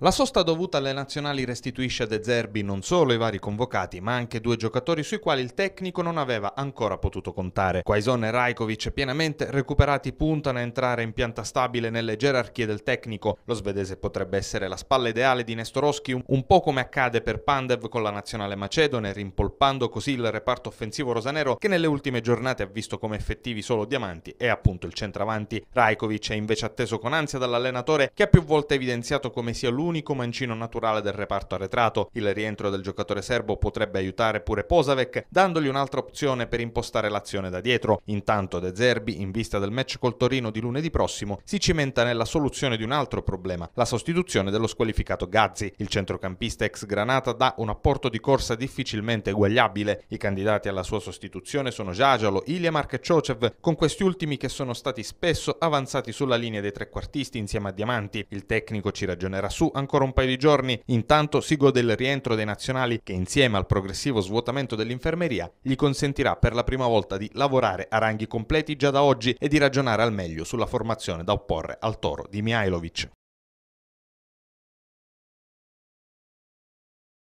La sosta dovuta alle nazionali restituisce a De Zerbi non solo i vari convocati, ma anche due giocatori sui quali il tecnico non aveva ancora potuto contare. Quaison e Rajkovic, pienamente recuperati, puntano a entrare in pianta stabile nelle gerarchie del tecnico. Lo svedese potrebbe essere la spalla ideale di Nestorowski, un po' come accade per Pandev con la nazionale macedone, rimpolpando così il reparto offensivo rosanero che nelle ultime giornate ha visto come effettivi solo Diamanti e appunto il centravanti. Rajkovic è invece atteso con ansia dall'allenatore che ha più volte evidenziato come sia lui l'unico mancino naturale del reparto arretrato. Il rientro del giocatore serbo potrebbe aiutare pure Posavec, dandogli un'altra opzione per impostare l'azione da dietro. Intanto De Zerbi, in vista del match col Torino di lunedì prossimo, si cimenta nella soluzione di un altro problema, la sostituzione dello squalificato Gazzi. Il centrocampista ex Granata dà un apporto di corsa difficilmente eguagliabile. I candidati alla sua sostituzione sono Giagialo, Iliemark e Ciocev, con questi ultimi che sono stati spesso avanzati sulla linea dei trequartisti insieme a Diamanti. Il tecnico ci ragionerà su ancora un paio di giorni. Intanto si gode del rientro dei nazionali che insieme al progressivo svuotamento dell'infermeria gli consentirà per la prima volta di lavorare a ranghi completi già da oggi e di ragionare al meglio sulla formazione da opporre al toro di Mihailovic.